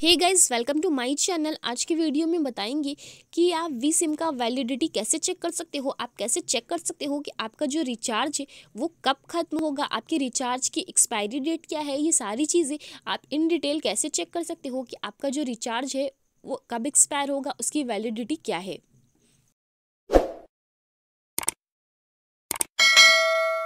hey guys welcome to my channel आज की video में बताएंगे कि आप वी सिम का वैलिडिटी कैसे चेक कर सकते हो आप कैसे चेक कर सकते हो कि आपका जो रिचार्ज है वो कब खत्म होगा आपके रिचार्ज की एक्सपायरी डेट क्या है ये सारी चीज़ें आप इन डिटेल कैसे चेक कर सकते हो कि आपका जो रिचार्ज है वो कब एक्सपायर होगा उसकी वैलिडिटी क्या है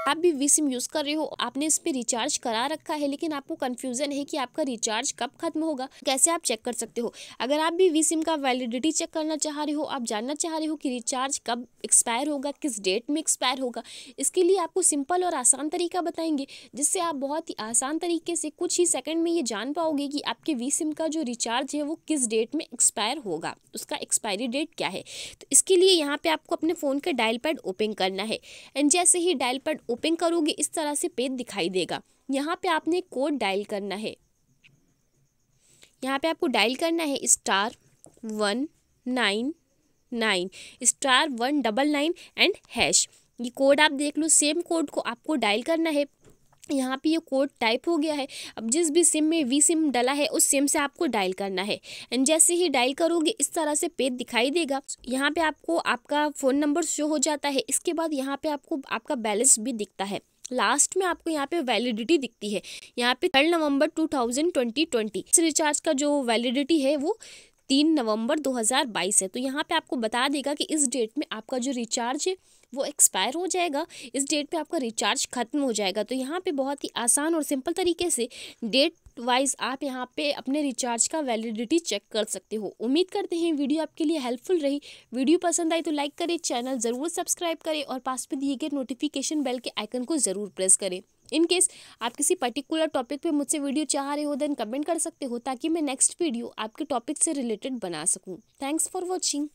आप भी वी सिम यूज़ कर रहे हो आपने इस पर रिचार्ज करा रखा है लेकिन आपको कन्फ्यूज़न है कि आपका रिचार्ज कब खत्म होगा कैसे आप चेक कर सकते हो अगर आप भी वी सिम का वैलिडिटी चेक करना चाह रहे हो आप जानना चाह रहे हो कि रिचार्ज कब एक्सपायर होगा किस डेट में एक्सपायर होगा इसके लिए आपको सिंपल और आसान तरीका बताएंगे जिससे आप बहुत ही आसान तरीके से कुछ ही सेकंड में ये जान पाओगे कि आपके वी सिम का जो रिचार्ज है वो किस डेट में एक्सपायर होगा उसका एक्सपायरी डेट क्या है तो इसके लिए यहाँ पर आपको अपने फ़ोन का डायल पैड ओपन करना है एंड जैसे ही डायल पैड ओपन करोगे इस तरह से पेज दिखाई देगा यहाँ पे आपने कोड डायल करना है यहाँ पे आपको डायल करना है star one nine nine star one double nine and hash ये कोड आप देख लो सेम कोड को आपको डायल करना है यहाँ पे ये कोड टाइप हो गया है अब जिस भी सिम में वी सिम डाला है उस सिम से आपको डायल करना है एंड जैसे ही डायल करोगे इस तरह से पेज दिखाई देगा यहाँ पे आपको आपका फ़ोन नंबर शो हो जाता है इसके बाद यहाँ पे आपको आपका बैलेंस भी दिखता है लास्ट में आपको यहाँ पे वैलिडिटी दिखती है यहाँ पे third November two thousand twenty twenty recharge का जो वैलिडिटी है वो तीन नवंबर 2022 है तो यहाँ पे आपको बता देगा कि इस डेट में आपका जो रिचार्ज है वो एक्सपायर हो जाएगा इस डेट पे आपका रिचार्ज ख़त्म हो जाएगा तो यहाँ पे बहुत ही आसान और सिंपल तरीके से डेट वाइज आप यहाँ पे अपने रिचार्ज का वैलिडिटी चेक कर सकते हो उम्मीद करते हैं वीडियो आपके लिए हेल्पफुल रही वीडियो पसंद आई तो लाइक करें चैनल ज़रूर सब्सक्राइब करें और पास में दिए गए नोटिफिकेशन बेल के आइकन को ज़रूर प्रेस करें इन केस आप किसी पर्टिकुलर टॉपिक पे मुझसे वीडियो चाह रहे हो देन कमेंट कर सकते हो ताकि मैं नेक्स्ट वीडियो आपके टॉपिक से रिलेटेड बना सकूँ थैंक्स फॉर वॉचिंग